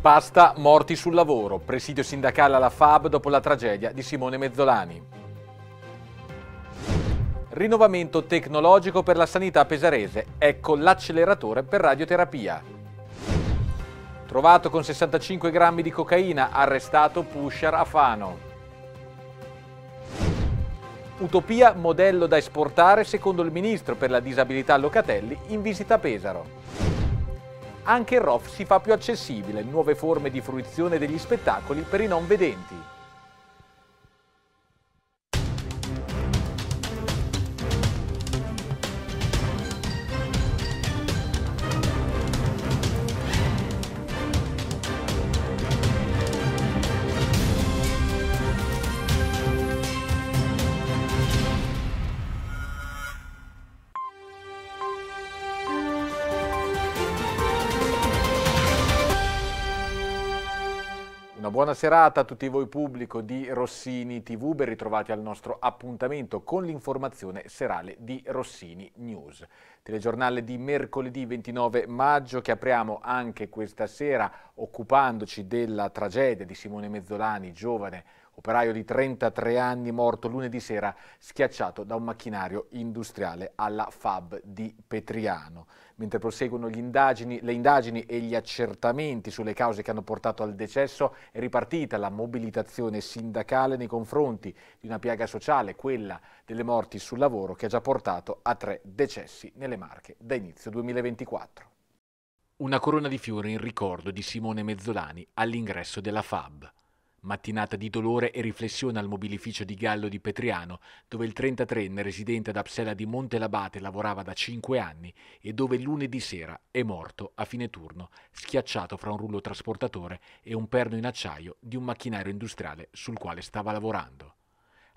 Basta morti sul lavoro, presidio sindacale alla FAB dopo la tragedia di Simone Mezzolani. Rinnovamento tecnologico per la sanità pesarese, ecco l'acceleratore per radioterapia. Trovato con 65 grammi di cocaina, arrestato pusher a Fano. Utopia modello da esportare secondo il ministro per la disabilità Locatelli in visita a Pesaro. Anche il ROF si fa più accessibile, nuove forme di fruizione degli spettacoli per i non vedenti. Buona serata a tutti voi pubblico di Rossini TV, ben ritrovati al nostro appuntamento con l'informazione serale di Rossini News. Telegiornale di mercoledì 29 maggio che apriamo anche questa sera occupandoci della tragedia di Simone Mezzolani, giovane operaio di 33 anni morto lunedì sera schiacciato da un macchinario industriale alla FAB di Petriano mentre proseguono indagini, le indagini e gli accertamenti sulle cause che hanno portato al decesso, è ripartita la mobilitazione sindacale nei confronti di una piaga sociale, quella delle morti sul lavoro, che ha già portato a tre decessi nelle Marche da inizio 2024. Una corona di fiori in ricordo di Simone Mezzolani all'ingresso della FAB. Mattinata di dolore e riflessione al mobilificio di Gallo di Petriano, dove il 33enne residente ad Apsella di Montelabate lavorava da 5 anni e dove lunedì sera è morto a fine turno, schiacciato fra un rullo trasportatore e un perno in acciaio di un macchinario industriale sul quale stava lavorando.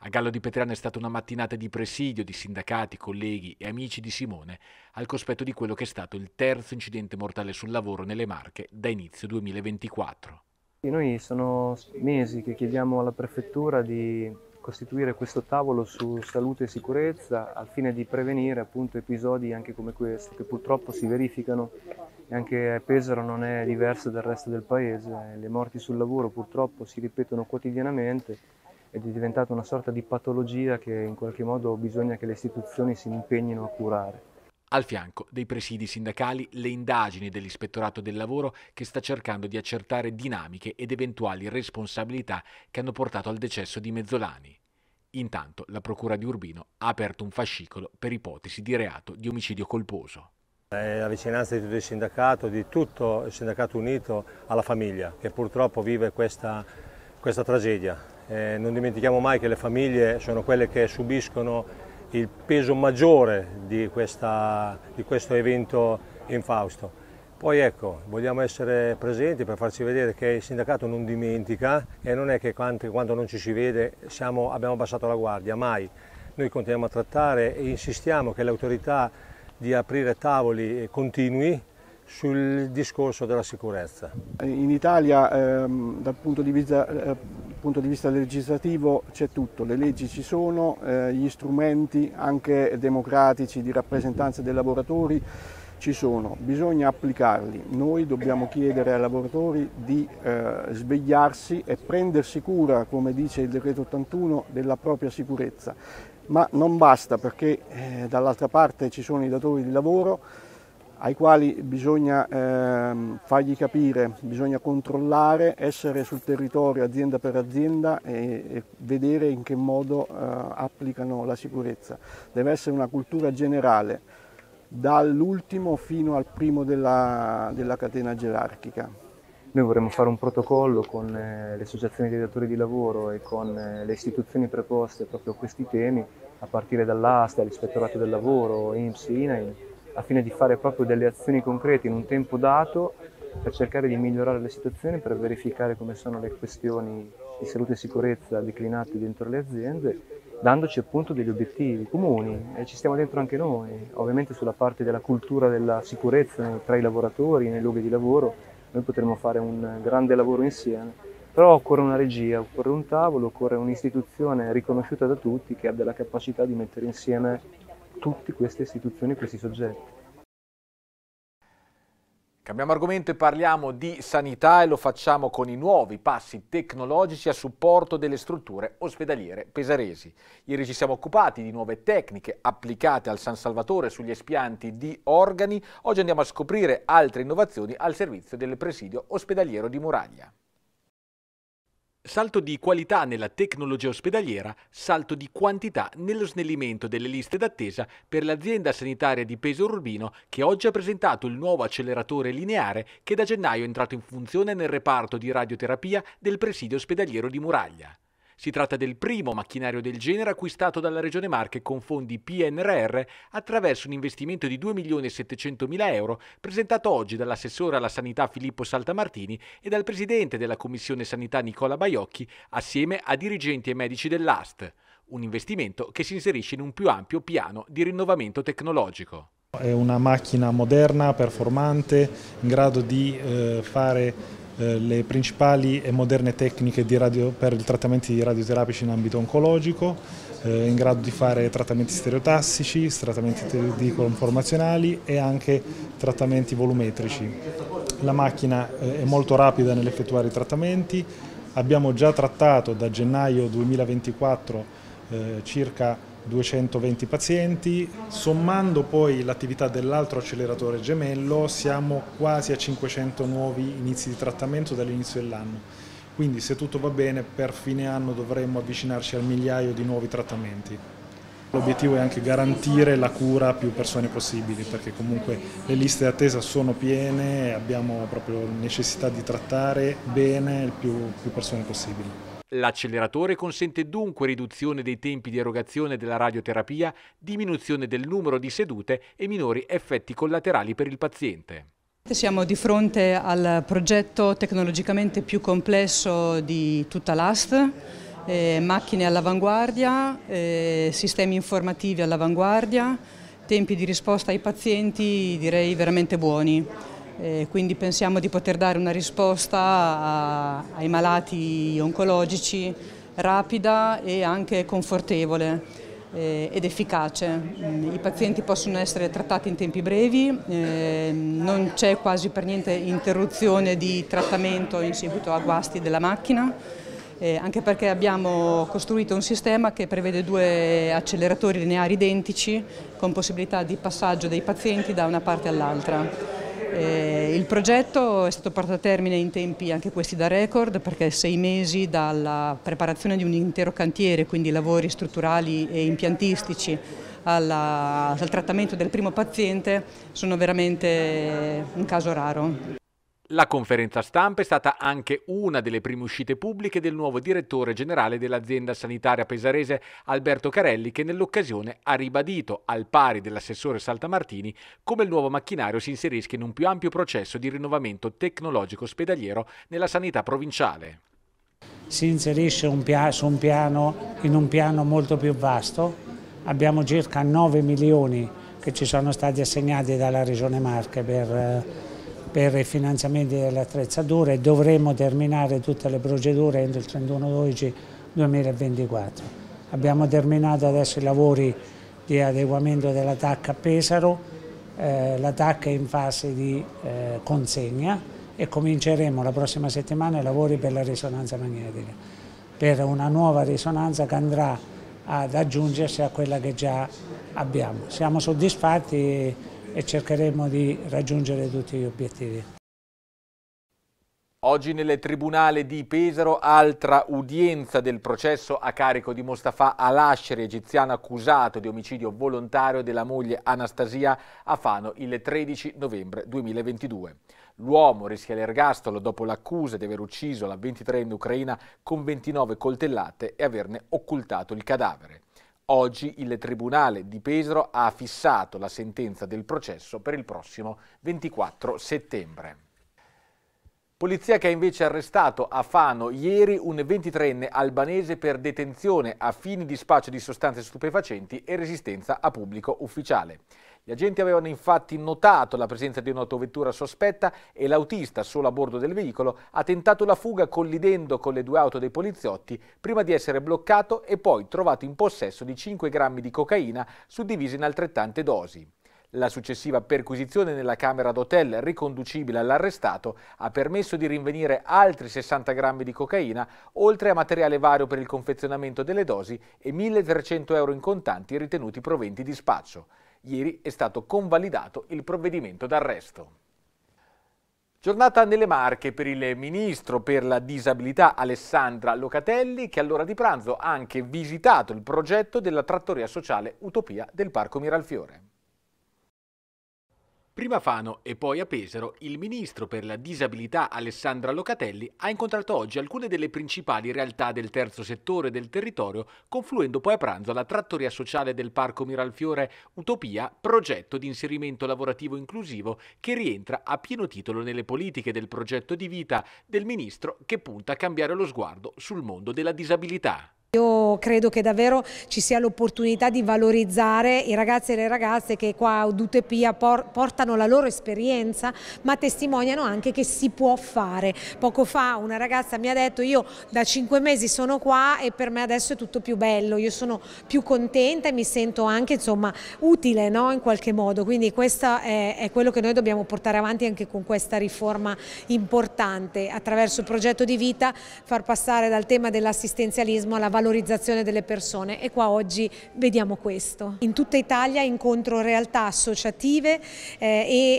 A Gallo di Petriano è stata una mattinata di presidio di sindacati, colleghi e amici di Simone, al cospetto di quello che è stato il terzo incidente mortale sul lavoro nelle Marche da inizio 2024. E noi sono mesi che chiediamo alla prefettura di costituire questo tavolo su salute e sicurezza al fine di prevenire appunto, episodi anche come questo che purtroppo si verificano e anche a Pesaro non è diverso dal resto del paese. Le morti sul lavoro purtroppo si ripetono quotidianamente ed è diventata una sorta di patologia che in qualche modo bisogna che le istituzioni si impegnino a curare al fianco dei presidi sindacali le indagini dell'Ispettorato del Lavoro che sta cercando di accertare dinamiche ed eventuali responsabilità che hanno portato al decesso di Mezzolani. Intanto la Procura di Urbino ha aperto un fascicolo per ipotesi di reato di omicidio colposo. È la vicinanza di tutto il sindacato, di tutto il sindacato unito alla famiglia che purtroppo vive questa, questa tragedia. Eh, non dimentichiamo mai che le famiglie sono quelle che subiscono il peso maggiore di, questa, di questo evento in Fausto. Poi ecco, vogliamo essere presenti per farci vedere che il sindacato non dimentica e non è che quando non ci si vede siamo, abbiamo abbassato la guardia, mai. Noi continuiamo a trattare e insistiamo che le autorità di aprire tavoli continui sul discorso della sicurezza. In Italia ehm, dal punto di vista eh, punto di vista legislativo c'è tutto, le leggi ci sono, eh, gli strumenti anche democratici di rappresentanza dei lavoratori ci sono, bisogna applicarli. Noi dobbiamo chiedere ai lavoratori di eh, svegliarsi e prendersi cura, come dice il decreto 81, della propria sicurezza. Ma non basta perché eh, dall'altra parte ci sono i datori di lavoro ai quali bisogna eh, fargli capire, bisogna controllare, essere sul territorio azienda per azienda e, e vedere in che modo eh, applicano la sicurezza. Deve essere una cultura generale, dall'ultimo fino al primo della, della catena gerarchica. Noi vorremmo fare un protocollo con eh, le associazioni dei datori di lavoro e con eh, le istituzioni preposte proprio a questi temi, a partire dall'ASTA, l'Ispettorato del Lavoro, IMSS, INAIL, a fine di fare proprio delle azioni concrete in un tempo dato per cercare di migliorare la situazione, per verificare come sono le questioni di salute e sicurezza declinate dentro le aziende, dandoci appunto degli obiettivi comuni e ci stiamo dentro anche noi, ovviamente sulla parte della cultura della sicurezza tra i lavoratori, nei luoghi di lavoro, noi potremo fare un grande lavoro insieme. Però occorre una regia, occorre un tavolo, occorre un'istituzione riconosciuta da tutti che abbia la capacità di mettere insieme tutte queste istituzioni, questi soggetti. Cambiamo argomento e parliamo di sanità e lo facciamo con i nuovi passi tecnologici a supporto delle strutture ospedaliere pesaresi. Ieri ci siamo occupati di nuove tecniche applicate al San Salvatore sugli espianti di organi. Oggi andiamo a scoprire altre innovazioni al servizio del presidio ospedaliero di Muraglia. Salto di qualità nella tecnologia ospedaliera, salto di quantità nello snellimento delle liste d'attesa per l'azienda sanitaria di Peso Urbino che oggi ha presentato il nuovo acceleratore lineare che da gennaio è entrato in funzione nel reparto di radioterapia del presidio ospedaliero di Muraglia. Si tratta del primo macchinario del genere acquistato dalla Regione Marche con fondi PNRR attraverso un investimento di 2.700.000 euro presentato oggi dall'assessore alla sanità Filippo Saltamartini e dal presidente della Commissione Sanità Nicola Baiocchi assieme a dirigenti e medici dell'AST. Un investimento che si inserisce in un più ampio piano di rinnovamento tecnologico. È una macchina moderna, performante, in grado di eh, fare eh, le principali e moderne tecniche radio, per i trattamenti radioterapici in ambito oncologico, eh, in grado di fare trattamenti stereotassici, trattamenti di conformazionali e anche trattamenti volumetrici. La macchina eh, è molto rapida nell'effettuare i trattamenti, abbiamo già trattato da gennaio 2024 eh, circa 220 pazienti, sommando poi l'attività dell'altro acceleratore gemello siamo quasi a 500 nuovi inizi di trattamento dall'inizio dell'anno, quindi se tutto va bene per fine anno dovremmo avvicinarci al migliaio di nuovi trattamenti. L'obiettivo è anche garantire la cura a più persone possibili perché comunque le liste d'attesa sono piene e abbiamo proprio necessità di trattare bene il più, più persone possibili. L'acceleratore consente dunque riduzione dei tempi di erogazione della radioterapia, diminuzione del numero di sedute e minori effetti collaterali per il paziente. Siamo di fronte al progetto tecnologicamente più complesso di tutta l'AST, eh, macchine all'avanguardia, eh, sistemi informativi all'avanguardia, tempi di risposta ai pazienti direi veramente buoni. Eh, quindi pensiamo di poter dare una risposta a, ai malati oncologici rapida e anche confortevole eh, ed efficace. Mm, I pazienti possono essere trattati in tempi brevi, eh, non c'è quasi per niente interruzione di trattamento in seguito a guasti della macchina. Eh, anche perché abbiamo costruito un sistema che prevede due acceleratori lineari identici con possibilità di passaggio dei pazienti da una parte all'altra. Eh, il progetto è stato portato a termine in tempi anche questi da record perché sei mesi dalla preparazione di un intero cantiere, quindi lavori strutturali e impiantistici, alla, al trattamento del primo paziente sono veramente un caso raro. La conferenza stampa è stata anche una delle prime uscite pubbliche del nuovo direttore generale dell'azienda sanitaria pesarese Alberto Carelli che nell'occasione ha ribadito, al pari dell'assessore Saltamartini, come il nuovo macchinario si inserisca in un più ampio processo di rinnovamento tecnologico ospedaliero nella sanità provinciale si inserisce un un piano, in un piano molto più vasto. Abbiamo circa 9 milioni che ci sono stati assegnati dalla Regione Marche per eh, per i finanziamenti delle attrezzature e dovremo terminare tutte le procedure entro il 31 12 2024. Abbiamo terminato adesso i lavori di adeguamento della TAC a Pesaro, eh, la TAC è in fase di eh, consegna e cominceremo la prossima settimana i lavori per la risonanza magnetica, per una nuova risonanza che andrà ad aggiungersi a quella che già abbiamo. Siamo soddisfatti e cercheremo di raggiungere tutti gli obiettivi. Oggi nel Tribunale di Pesaro altra udienza del processo a carico di Mostafa Alasheri, egiziano accusato di omicidio volontario della moglie Anastasia Afano il 13 novembre 2022. L'uomo rischia l'ergastolo dopo l'accusa di aver ucciso la 23enne ucraina con 29 coltellate e averne occultato il cadavere. Oggi il Tribunale di Pesaro ha fissato la sentenza del processo per il prossimo 24 settembre. Polizia che ha invece arrestato a Fano ieri un 23enne albanese per detenzione a fini di spaccio di sostanze stupefacenti e resistenza a pubblico ufficiale. Gli agenti avevano infatti notato la presenza di un'autovettura sospetta e l'autista, solo a bordo del veicolo, ha tentato la fuga collidendo con le due auto dei poliziotti prima di essere bloccato e poi trovato in possesso di 5 grammi di cocaina suddivisi in altrettante dosi. La successiva perquisizione nella camera d'hotel riconducibile all'arrestato ha permesso di rinvenire altri 60 grammi di cocaina, oltre a materiale vario per il confezionamento delle dosi e 1.300 euro in contanti ritenuti proventi di spaccio. Ieri è stato convalidato il provvedimento d'arresto. Giornata nelle Marche per il ministro per la disabilità Alessandra Locatelli che all'ora di pranzo ha anche visitato il progetto della trattoria sociale Utopia del Parco Miralfiore. Prima a Fano e poi a Pesaro, il ministro per la disabilità Alessandra Locatelli ha incontrato oggi alcune delle principali realtà del terzo settore del territorio, confluendo poi a pranzo alla trattoria sociale del Parco Miralfiore Utopia, progetto di inserimento lavorativo inclusivo che rientra a pieno titolo nelle politiche del progetto di vita del ministro che punta a cambiare lo sguardo sul mondo della disabilità. Io credo che davvero ci sia l'opportunità di valorizzare i ragazzi e le ragazze che qua a Udute Udutepia portano la loro esperienza ma testimoniano anche che si può fare. Poco fa una ragazza mi ha detto io da cinque mesi sono qua e per me adesso è tutto più bello, io sono più contenta e mi sento anche insomma, utile no? in qualche modo, quindi questo è, è quello che noi dobbiamo portare avanti anche con questa riforma importante attraverso il progetto di vita far passare dal tema dell'assistenzialismo alla valorizzazione valorizzazione delle persone e qua oggi vediamo questo. In tutta Italia incontro realtà associative eh,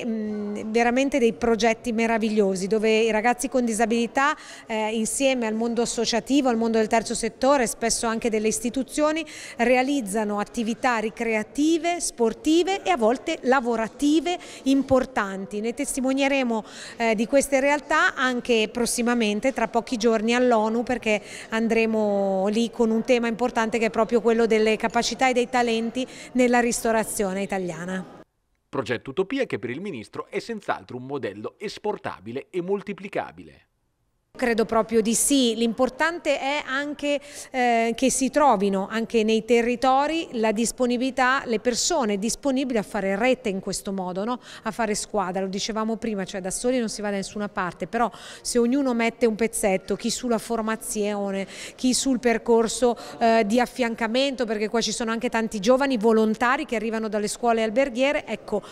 e mh, veramente dei progetti meravigliosi dove i ragazzi con disabilità eh, insieme al mondo associativo, al mondo del terzo settore, spesso anche delle istituzioni, realizzano attività ricreative, sportive e a volte lavorative importanti. Ne testimonieremo eh, di queste realtà anche prossimamente, tra pochi giorni all'ONU perché andremo lì con un tema importante che è proprio quello delle capacità e dei talenti nella ristorazione italiana. Progetto Utopia che per il Ministro è senz'altro un modello esportabile e moltiplicabile. Credo proprio di sì, l'importante è anche eh, che si trovino anche nei territori la disponibilità, le persone disponibili a fare rete in questo modo, no? a fare squadra, lo dicevamo prima, cioè da soli non si va da nessuna parte, però se ognuno mette un pezzetto, chi sulla formazione, chi sul percorso eh, di affiancamento, perché qua ci sono anche tanti giovani volontari che arrivano dalle scuole alberghiere, ecco,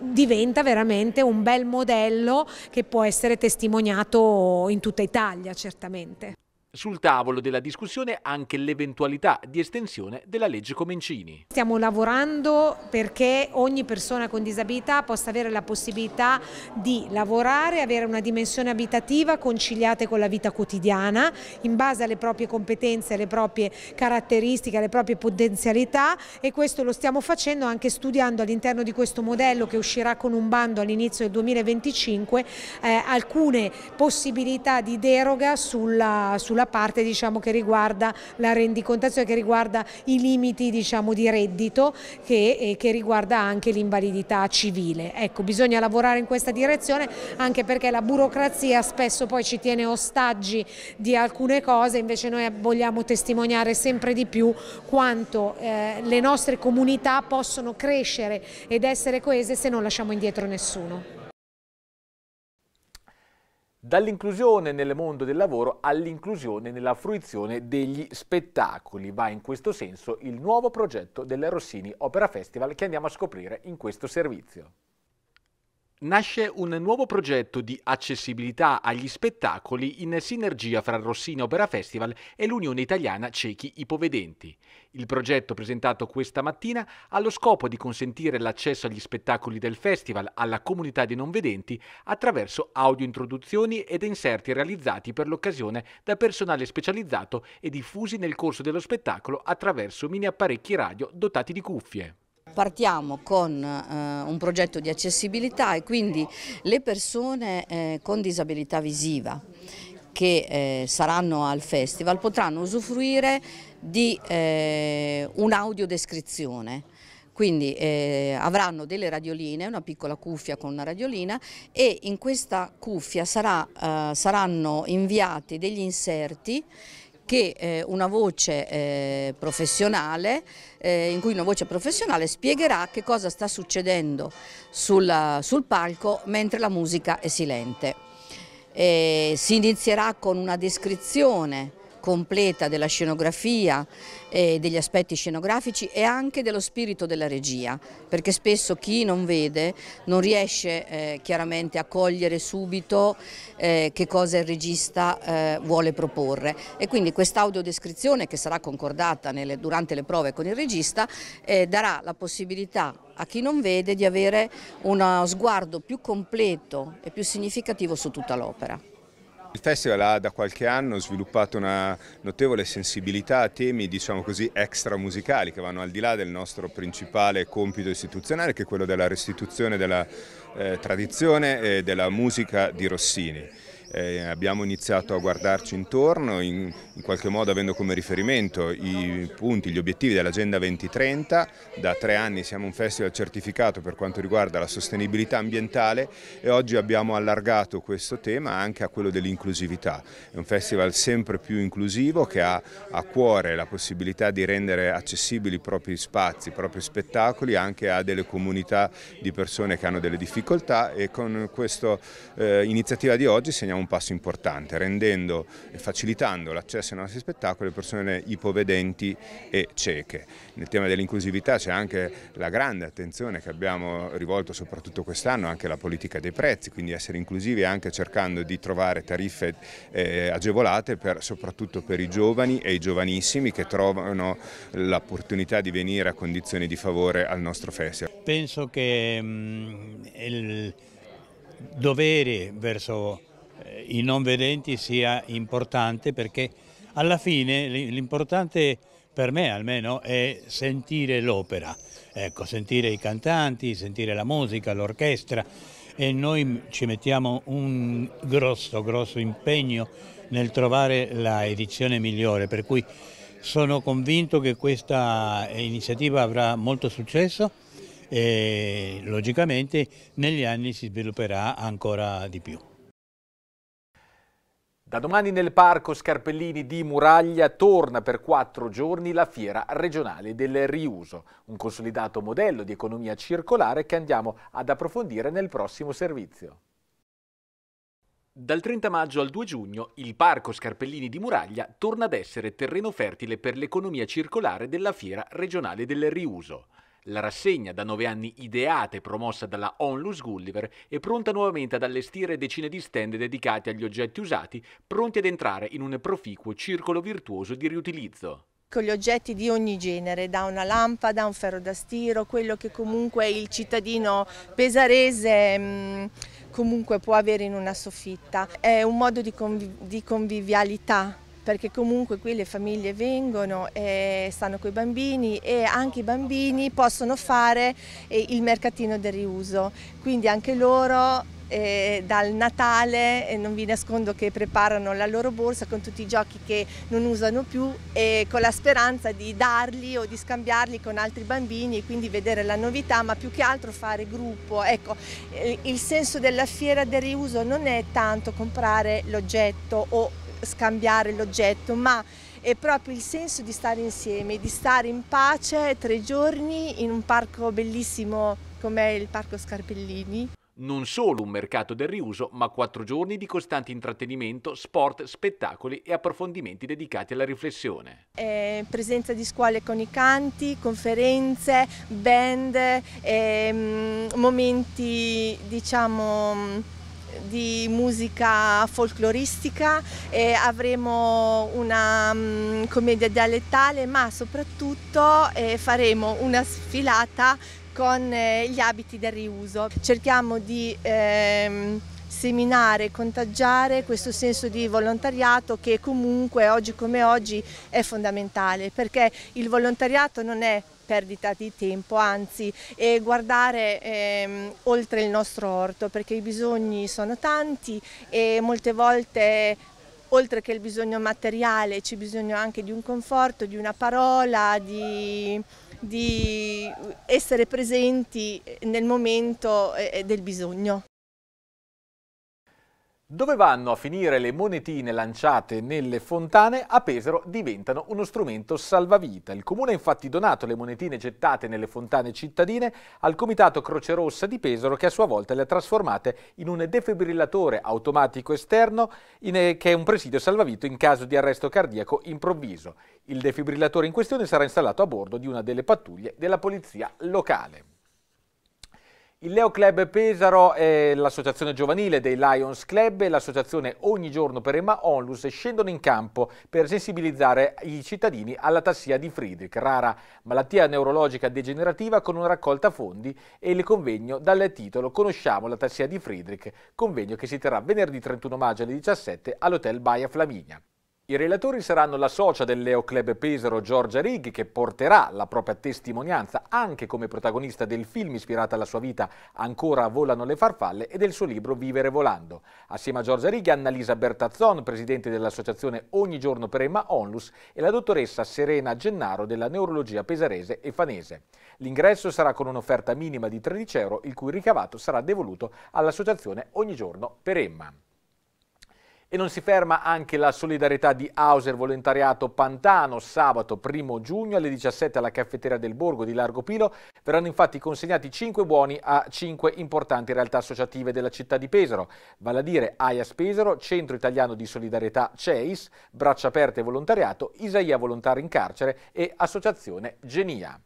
diventa veramente un bel modello che può essere testimoniato in tutta Italia. Italia certamente. Sul tavolo della discussione anche l'eventualità di estensione della legge Comencini. Stiamo lavorando perché ogni persona con disabilità possa avere la possibilità di lavorare, avere una dimensione abitativa conciliata con la vita quotidiana in base alle proprie competenze, alle proprie caratteristiche, alle proprie potenzialità e questo lo stiamo facendo anche studiando all'interno di questo modello che uscirà con un bando all'inizio del 2025 eh, alcune possibilità di deroga sulla, sulla la parte diciamo, che riguarda la rendicontazione, che riguarda i limiti diciamo, di reddito che, che riguarda anche l'invalidità civile. Ecco, bisogna lavorare in questa direzione anche perché la burocrazia spesso poi ci tiene ostaggi di alcune cose, invece noi vogliamo testimoniare sempre di più quanto eh, le nostre comunità possono crescere ed essere coese se non lasciamo indietro nessuno. Dall'inclusione nel mondo del lavoro all'inclusione nella fruizione degli spettacoli. Va in questo senso il nuovo progetto del Rossini Opera Festival che andiamo a scoprire in questo servizio nasce un nuovo progetto di accessibilità agli spettacoli in sinergia fra Rossini Opera Festival e l'Unione Italiana Ciechi Ipovedenti. Il progetto presentato questa mattina ha lo scopo di consentire l'accesso agli spettacoli del festival alla comunità dei non vedenti attraverso audiointroduzioni ed inserti realizzati per l'occasione da personale specializzato e diffusi nel corso dello spettacolo attraverso mini apparecchi radio dotati di cuffie partiamo con eh, un progetto di accessibilità e quindi le persone eh, con disabilità visiva che eh, saranno al festival potranno usufruire di eh, un'audiodescrizione quindi eh, avranno delle radioline, una piccola cuffia con una radiolina e in questa cuffia sarà, eh, saranno inviati degli inserti che eh, una voce eh, professionale eh, in cui una voce professionale spiegherà che cosa sta succedendo sulla, sul palco mentre la musica è silente. E eh, si inizierà con una descrizione completa della scenografia, eh, degli aspetti scenografici e anche dello spirito della regia, perché spesso chi non vede non riesce eh, chiaramente a cogliere subito eh, che cosa il regista eh, vuole proporre e quindi quest'audiodescrizione che sarà concordata nelle, durante le prove con il regista eh, darà la possibilità a chi non vede di avere uno sguardo più completo e più significativo su tutta l'opera. Il festival ha da qualche anno sviluppato una notevole sensibilità a temi diciamo così extra musicali che vanno al di là del nostro principale compito istituzionale che è quello della restituzione della eh, tradizione e della musica di Rossini eh, abbiamo iniziato a guardarci intorno, in, in, qualche modo avendo come riferimento i punti, gli obiettivi dell'Agenda 2030. Da tre anni siamo un festival certificato per quanto riguarda la sostenibilità ambientale e oggi abbiamo allargato questo tema anche a quello dell'inclusività. È un festival sempre più inclusivo che ha a cuore la possibilità di rendere accessibili i propri spazi, i propri spettacoli anche a delle comunità di persone che hanno delle difficoltà e con questa eh, iniziativa di oggi segniamo un passo importante, rendendo e facilitando l'accesso ai nostri spettacoli a persone ipovedenti e cieche. Nel tema dell'inclusività c'è anche la grande attenzione che abbiamo rivolto soprattutto quest'anno anche alla politica dei prezzi, quindi essere inclusivi anche cercando di trovare tariffe eh, agevolate per, soprattutto per i giovani e i giovanissimi che trovano l'opportunità di venire a condizioni di favore al nostro festival. Penso che mh, mm, il dovere verso i non vedenti sia importante perché alla fine l'importante per me almeno è sentire l'opera, ecco, sentire i cantanti, sentire la musica, l'orchestra e noi ci mettiamo un grosso, grosso impegno nel trovare la edizione migliore, per cui sono convinto che questa iniziativa avrà molto successo e logicamente negli anni si svilupperà ancora di più. Da domani nel Parco Scarpellini di Muraglia torna per quattro giorni la fiera regionale del riuso, un consolidato modello di economia circolare che andiamo ad approfondire nel prossimo servizio. Dal 30 maggio al 2 giugno il Parco Scarpellini di Muraglia torna ad essere terreno fertile per l'economia circolare della fiera regionale del riuso. La rassegna, da nove anni ideata e promossa dalla Onlus Gulliver, è pronta nuovamente ad allestire decine di stand dedicati agli oggetti usati, pronti ad entrare in un proficuo circolo virtuoso di riutilizzo Con gli oggetti di ogni genere, da una lampada, un ferro da stiro, quello che comunque il cittadino pesarese mm, comunque può avere in una soffitta. È un modo di, conviv di convivialità perché comunque qui le famiglie vengono e stanno con i bambini e anche i bambini possono fare eh, il mercatino del riuso, quindi anche loro eh, dal Natale eh, non vi nascondo che preparano la loro borsa con tutti i giochi che non usano più e con la speranza di darli o di scambiarli con altri bambini e quindi vedere la novità ma più che altro fare gruppo. Ecco, eh, il senso della fiera del riuso non è tanto comprare l'oggetto o scambiare l'oggetto, ma è proprio il senso di stare insieme, di stare in pace tre giorni in un parco bellissimo come il Parco Scarpellini. Non solo un mercato del riuso, ma quattro giorni di costante intrattenimento, sport, spettacoli e approfondimenti dedicati alla riflessione. Eh, presenza di scuole con i canti, conferenze, band, eh, momenti diciamo di musica folcloristica e avremo una um, commedia dialettale ma soprattutto eh, faremo una sfilata con eh, gli abiti del riuso. Cerchiamo di ehm, seminare, contagiare questo senso di volontariato che comunque oggi come oggi è fondamentale perché il volontariato non è perdita di tempo, anzi e guardare ehm, oltre il nostro orto perché i bisogni sono tanti e molte volte oltre che il bisogno materiale c'è bisogno anche di un conforto, di una parola, di, di essere presenti nel momento eh, del bisogno. Dove vanno a finire le monetine lanciate nelle fontane? A Pesaro diventano uno strumento salvavita. Il comune ha infatti donato le monetine gettate nelle fontane cittadine al Comitato Croce Rossa di Pesaro che a sua volta le ha trasformate in un defibrillatore automatico esterno in, eh, che è un presidio salvavita in caso di arresto cardiaco improvviso. Il defibrillatore in questione sarà installato a bordo di una delle pattuglie della polizia locale. Il Leo Club Pesaro è l'associazione giovanile dei Lions Club e l'associazione Ogni Giorno per Emma Onlus scendono in campo per sensibilizzare i cittadini alla tassia di Friedrich, rara malattia neurologica degenerativa con una raccolta fondi e il convegno dal titolo Conosciamo la tassia di Friedrich, convegno che si terrà venerdì 31 maggio alle 17 all'Hotel Baia Flaminia. I relatori saranno la socia del Leo Club Pesaro Giorgia Righi che porterà la propria testimonianza anche come protagonista del film ispirato alla sua vita Ancora volano le farfalle e del suo libro Vivere volando. Assieme a Giorgia Righi Annalisa Bertazzon, presidente dell'associazione Ogni giorno per Emma Onlus e la dottoressa Serena Gennaro della neurologia pesarese e fanese. L'ingresso sarà con un'offerta minima di 13 euro il cui ricavato sarà devoluto all'associazione Ogni giorno per Emma. E non si ferma anche la solidarietà di Hauser Volontariato Pantano. Sabato 1 giugno alle 17 alla caffetteria del Borgo di Largo Pilo verranno infatti consegnati 5 buoni a 5 importanti realtà associative della città di Pesaro, vale a dire AIAS Pesaro, Centro Italiano di Solidarietà CEIS, Braccia Aperte Volontariato, Isaia Volontari in Carcere e Associazione Genia.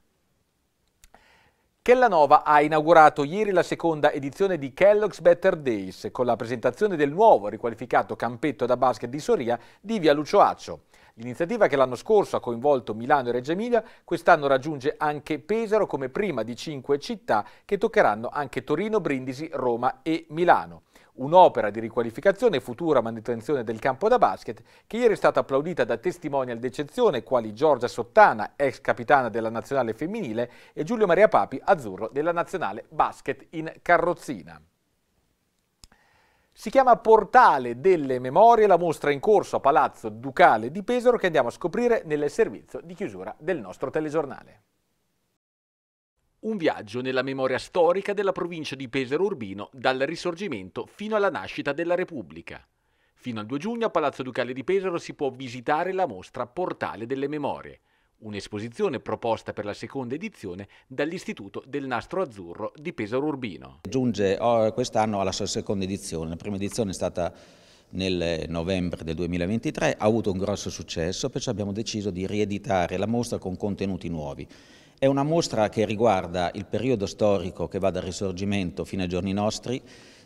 Kellanova ha inaugurato ieri la seconda edizione di Kellogg's Better Days con la presentazione del nuovo riqualificato campetto da basket di Soria di via Lucioaccio. L'iniziativa che l'anno scorso ha coinvolto Milano e Reggio Emilia, quest'anno raggiunge anche Pesaro come prima di cinque città che toccheranno anche Torino, Brindisi, Roma e Milano un'opera di riqualificazione e futura manutenzione del campo da basket che ieri è stata applaudita da testimonial d'eccezione quali Giorgia Sottana, ex capitana della nazionale femminile, e Giulio Maria Papi, azzurro della nazionale basket in carrozzina. Si chiama Portale delle Memorie la mostra in corso a Palazzo Ducale di Pesaro che andiamo a scoprire nel servizio di chiusura del nostro telegiornale. Un viaggio nella memoria storica della provincia di Pesaro Urbino dal Risorgimento fino alla nascita della Repubblica. Fino al 2 giugno a Palazzo Ducale di Pesaro si può visitare la mostra Portale delle Memorie, un'esposizione proposta per la seconda edizione dall'Istituto del Nastro Azzurro di Pesaro Urbino. Giunge quest'anno alla sua seconda edizione, la prima edizione è stata nel novembre del 2023, ha avuto un grosso successo, perciò abbiamo deciso di rieditare la mostra con contenuti nuovi. È una mostra che riguarda il periodo storico che va dal risorgimento fino ai giorni nostri,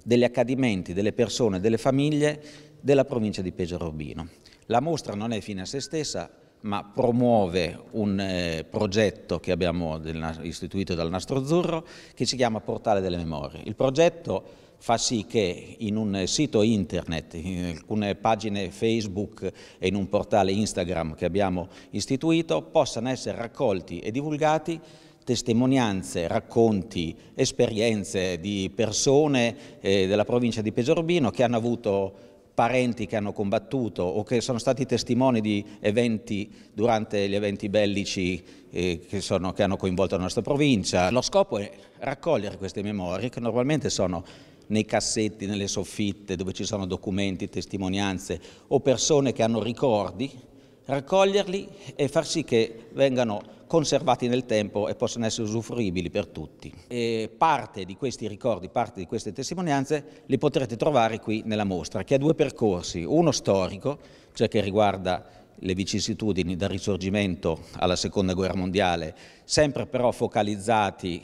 degli accadimenti, delle persone, delle famiglie della provincia di Pesaro Urbino. La mostra non è fine a se stessa, ma promuove un eh, progetto che abbiamo del, istituito dal Nastro Azzurro che si chiama Portale delle Memorie. Il progetto fa sì che in un sito internet, in alcune pagine Facebook e in un portale Instagram che abbiamo istituito possano essere raccolti e divulgati testimonianze, racconti, esperienze di persone eh, della provincia di Pesorbino che hanno avuto parenti che hanno combattuto o che sono stati testimoni di eventi durante gli eventi bellici eh, che, sono, che hanno coinvolto la nostra provincia. Lo scopo è raccogliere queste memorie che normalmente sono nei cassetti, nelle soffitte dove ci sono documenti, testimonianze o persone che hanno ricordi, raccoglierli e far sì che vengano conservati nel tempo e possono essere usufruibili per tutti. E parte di questi ricordi, parte di queste testimonianze li potrete trovare qui nella mostra, che ha due percorsi, uno storico, cioè che riguarda le vicissitudini dal risorgimento alla seconda guerra mondiale, sempre però focalizzati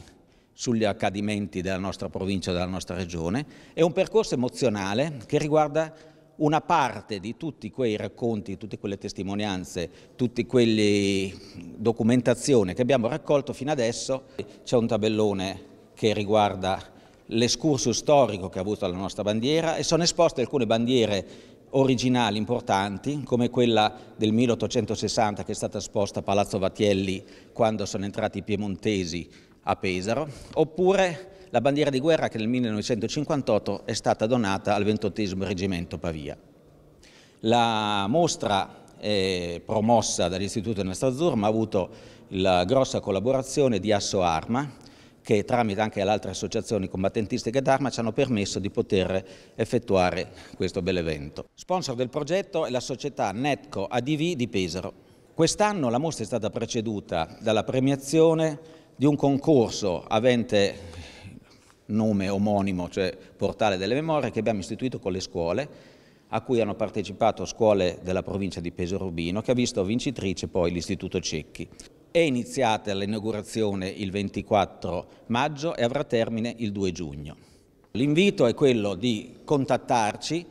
sugli accadimenti della nostra provincia, della nostra regione, e un percorso emozionale che riguarda una parte di tutti quei racconti, tutte quelle testimonianze, tutte quelle documentazioni che abbiamo raccolto fino adesso. C'è un tabellone che riguarda l'escursus storico che ha avuto la nostra bandiera e sono esposte alcune bandiere originali importanti come quella del 1860 che è stata esposta a Palazzo Vattielli quando sono entrati i piemontesi a Pesaro oppure la bandiera di guerra che nel 1958 è stata donata al 28 Reggimento Pavia. La mostra è promossa dall'Istituto Nastazur ma ha avuto la grossa collaborazione di Asso Arma che tramite anche le altre associazioni combattentistiche d'arma ci hanno permesso di poter effettuare questo bel evento. Sponsor del progetto è la società Netco ADV di Pesaro. Quest'anno la mostra è stata preceduta dalla premiazione di un concorso avente nome omonimo, cioè portale delle memorie, che abbiamo istituito con le scuole, a cui hanno partecipato scuole della provincia di Pesaro che ha visto vincitrice poi l'Istituto Cecchi. È iniziata l'inaugurazione il 24 maggio e avrà termine il 2 giugno. L'invito è quello di contattarci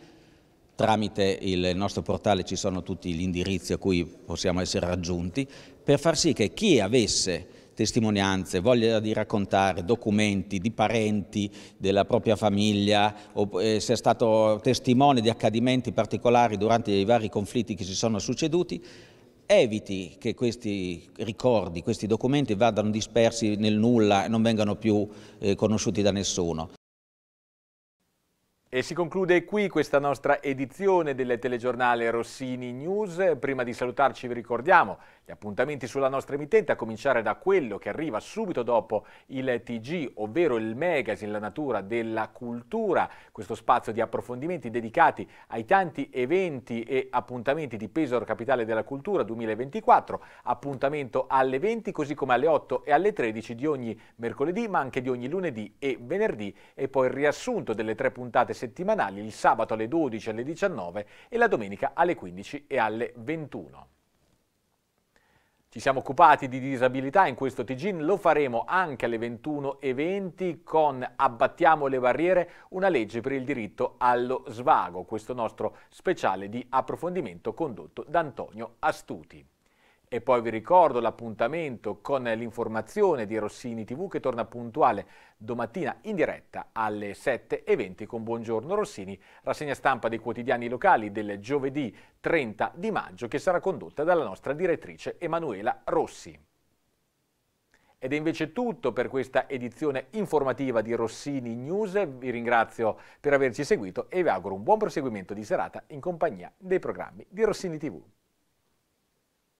tramite il nostro portale ci sono tutti gli indirizzi a cui possiamo essere raggiunti, per far sì che chi avesse testimonianze, voglia di raccontare documenti di parenti, della propria famiglia, o, eh, sia stato testimone di accadimenti particolari durante i vari conflitti che si sono succeduti, eviti che questi ricordi, questi documenti vadano dispersi nel nulla e non vengano più eh, conosciuti da nessuno. E si conclude qui questa nostra edizione del telegiornale Rossini News. Prima di salutarci vi ricordiamo gli appuntamenti sulla nostra emittente, a cominciare da quello che arriva subito dopo il TG, ovvero il magazine La natura della cultura, questo spazio di approfondimenti dedicati ai tanti eventi e appuntamenti di Pesaro Capitale della Cultura 2024, appuntamento alle 20 così come alle 8 e alle 13 di ogni mercoledì ma anche di ogni lunedì e venerdì e poi il riassunto delle tre puntate settimanali il sabato alle 12 alle 19 e la domenica alle 15 e alle 21. Ci siamo occupati di disabilità in questo TG, lo faremo anche alle 21.20 con Abbattiamo le barriere, una legge per il diritto allo svago, questo nostro speciale di approfondimento condotto da Antonio Astuti. E poi vi ricordo l'appuntamento con l'informazione di Rossini TV che torna puntuale domattina in diretta alle 7.20 con Buongiorno Rossini, rassegna stampa dei quotidiani locali del giovedì 30 di maggio che sarà condotta dalla nostra direttrice Emanuela Rossi. Ed è invece tutto per questa edizione informativa di Rossini News. Vi ringrazio per averci seguito e vi auguro un buon proseguimento di serata in compagnia dei programmi di Rossini TV.